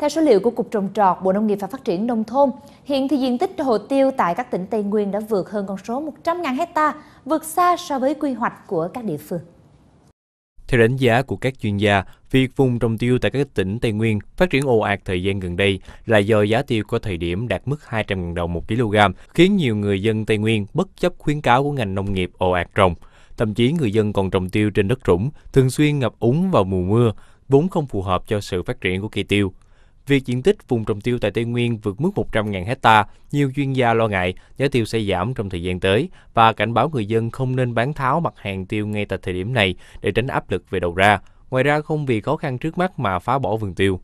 Theo số liệu của Cục Trồng trọt, Bộ Nông nghiệp và Phát triển Nông thôn, hiện thì diện tích hồ tiêu tại các tỉnh Tây Nguyên đã vượt hơn con số 100.000 hecta, vượt xa so với quy hoạch của các địa phương. Theo đánh giá của các chuyên gia, việc vùng trồng tiêu tại các tỉnh Tây Nguyên phát triển ồ ạt thời gian gần đây là do giá tiêu có thời điểm đạt mức 200.000 đồng một kg, khiến nhiều người dân Tây Nguyên bất chấp khuyến cáo của ngành nông nghiệp ồ ạt trồng. Thậm chí người dân còn trồng tiêu trên đất trũng, thường xuyên ngập úng vào mùa mưa, vốn không phù hợp cho sự phát triển của cây tiêu. Việc diện tích vùng trồng tiêu tại Tây Nguyên vượt mức 100.000 hecta, nhiều chuyên gia lo ngại giá tiêu sẽ giảm trong thời gian tới và cảnh báo người dân không nên bán tháo mặt hàng tiêu ngay tại thời điểm này để tránh áp lực về đầu ra. Ngoài ra, không vì khó khăn trước mắt mà phá bỏ vườn tiêu.